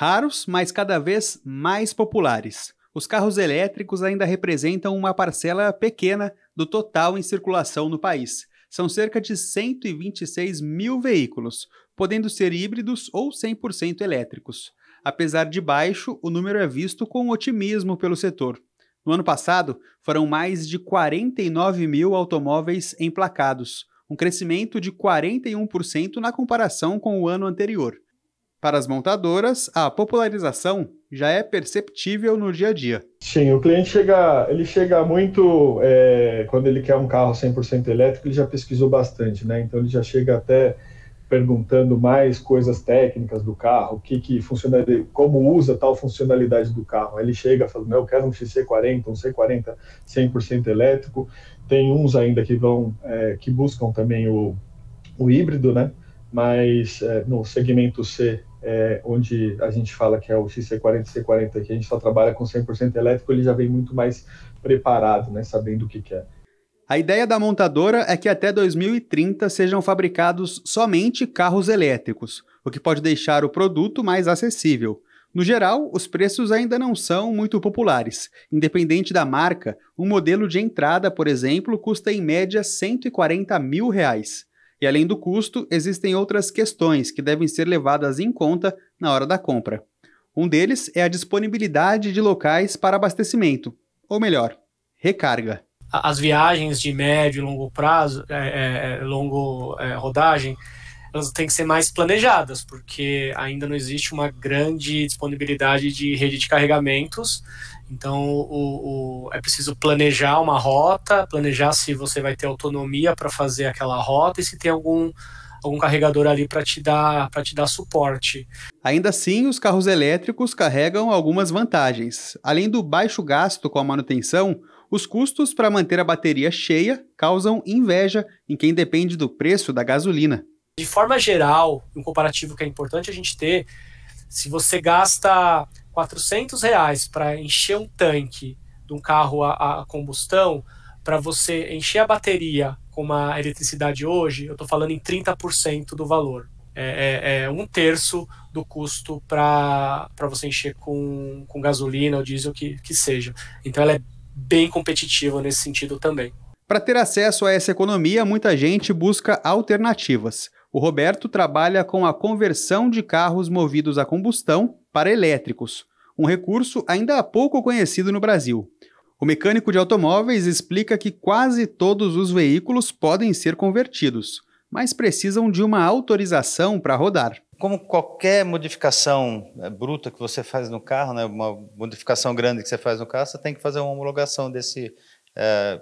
raros, mas cada vez mais populares. Os carros elétricos ainda representam uma parcela pequena do total em circulação no país. São cerca de 126 mil veículos, podendo ser híbridos ou 100% elétricos. Apesar de baixo, o número é visto com otimismo pelo setor. No ano passado, foram mais de 49 mil automóveis emplacados, um crescimento de 41% na comparação com o ano anterior. Para as montadoras, a popularização já é perceptível no dia a dia. Sim, o cliente chega, ele chega muito é, quando ele quer um carro 100% elétrico, ele já pesquisou bastante, né? Então ele já chega até perguntando mais coisas técnicas do carro, o que que como usa tal funcionalidade do carro. Aí ele chega falando, eu quero um XC40, um C40 100% elétrico. Tem uns ainda que vão, é, que buscam também o, o híbrido, né? Mas é, no segmento C é, onde a gente fala que é o XC40 C40, que a gente só trabalha com 100% elétrico, ele já vem muito mais preparado, né, sabendo o que quer. É. A ideia da montadora é que até 2030 sejam fabricados somente carros elétricos, o que pode deixar o produto mais acessível. No geral, os preços ainda não são muito populares. Independente da marca, um modelo de entrada, por exemplo, custa em média 140 mil reais. E além do custo, existem outras questões que devem ser levadas em conta na hora da compra. Um deles é a disponibilidade de locais para abastecimento, ou melhor, recarga. As viagens de médio e longo prazo, é, é, é, longo é, rodagem, elas têm que ser mais planejadas, porque ainda não existe uma grande disponibilidade de rede de carregamentos então, o, o, é preciso planejar uma rota, planejar se você vai ter autonomia para fazer aquela rota e se tem algum, algum carregador ali para te dar para te dar suporte. Ainda assim, os carros elétricos carregam algumas vantagens. Além do baixo gasto com a manutenção, os custos para manter a bateria cheia causam inveja em quem depende do preço da gasolina. De forma geral, um comparativo que é importante a gente ter, se você gasta 400 reais para encher um tanque de um carro a, a combustão, para você encher a bateria com uma eletricidade hoje, eu estou falando em 30% do valor. É, é, é, um terço do custo para você encher com, com gasolina ou diesel que, que seja. Então ela é bem competitiva nesse sentido também. Para ter acesso a essa economia, muita gente busca alternativas. O Roberto trabalha com a conversão de carros movidos a combustão para elétricos um recurso ainda há pouco conhecido no Brasil. O mecânico de automóveis explica que quase todos os veículos podem ser convertidos, mas precisam de uma autorização para rodar. Como qualquer modificação é, bruta que você faz no carro, né, uma modificação grande que você faz no carro, você tem que fazer uma homologação desse. É,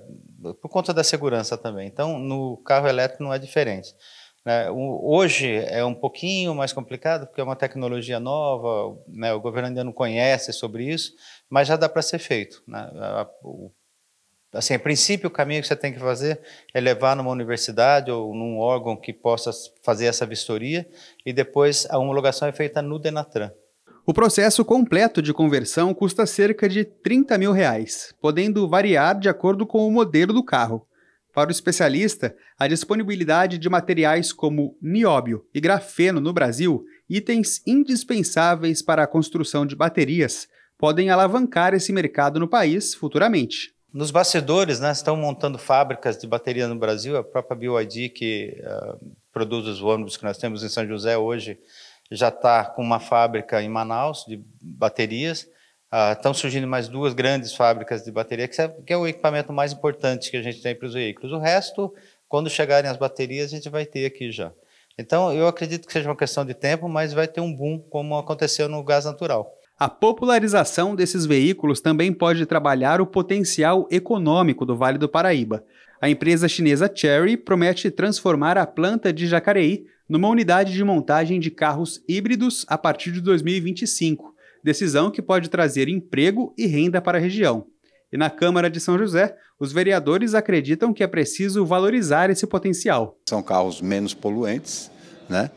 por conta da segurança também. Então, no carro elétrico não é diferente. Né? Hoje é um pouquinho mais complicado, porque é uma tecnologia nova, né? o governo ainda não conhece sobre isso, mas já dá para ser feito. Né? assim, a princípio, o caminho que você tem que fazer é levar numa universidade ou num órgão que possa fazer essa vistoria e depois a homologação é feita no Denatran. O processo completo de conversão custa cerca de 30 mil reais, podendo variar de acordo com o modelo do carro. Para o especialista, a disponibilidade de materiais como nióbio e grafeno no Brasil, itens indispensáveis para a construção de baterias, podem alavancar esse mercado no país futuramente. Nos bastidores, né, estão montando fábricas de bateria no Brasil, a própria BYD, que uh, produz os ônibus que nós temos em São José hoje, já está com uma fábrica em Manaus de baterias. Estão ah, surgindo mais duas grandes fábricas de bateria, que é, que é o equipamento mais importante que a gente tem para os veículos. O resto, quando chegarem as baterias, a gente vai ter aqui já. Então, eu acredito que seja uma questão de tempo, mas vai ter um boom, como aconteceu no gás natural. A popularização desses veículos também pode trabalhar o potencial econômico do Vale do Paraíba. A empresa chinesa Cherry promete transformar a planta de Jacareí numa unidade de montagem de carros híbridos a partir de 2025 decisão que pode trazer emprego e renda para a região. E na Câmara de São José, os vereadores acreditam que é preciso valorizar esse potencial. São carros menos poluentes, né?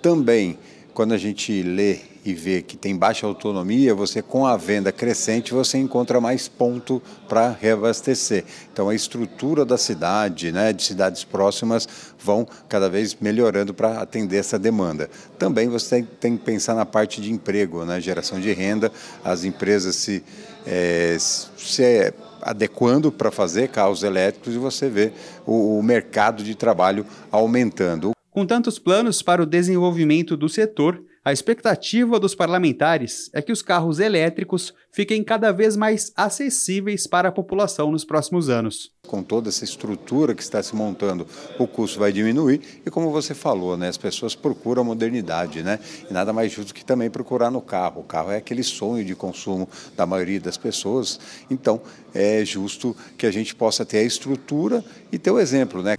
Também quando a gente lê e vê que tem baixa autonomia, você com a venda crescente você encontra mais ponto para reabastecer. Então a estrutura da cidade, né, de cidades próximas, vão cada vez melhorando para atender essa demanda. Também você tem, que pensar na parte de emprego, né, geração de renda, as empresas se, é, se eh, adequando para fazer carros elétricos e você vê o, o mercado de trabalho aumentando. Com tantos planos para o desenvolvimento do setor, a expectativa dos parlamentares é que os carros elétricos fiquem cada vez mais acessíveis para a população nos próximos anos. Com toda essa estrutura que está se montando, o custo vai diminuir e, como você falou, né, as pessoas procuram a modernidade, né? E nada mais justo que também procurar no carro. O carro é aquele sonho de consumo da maioria das pessoas. Então, é justo que a gente possa ter a estrutura e ter o exemplo, né?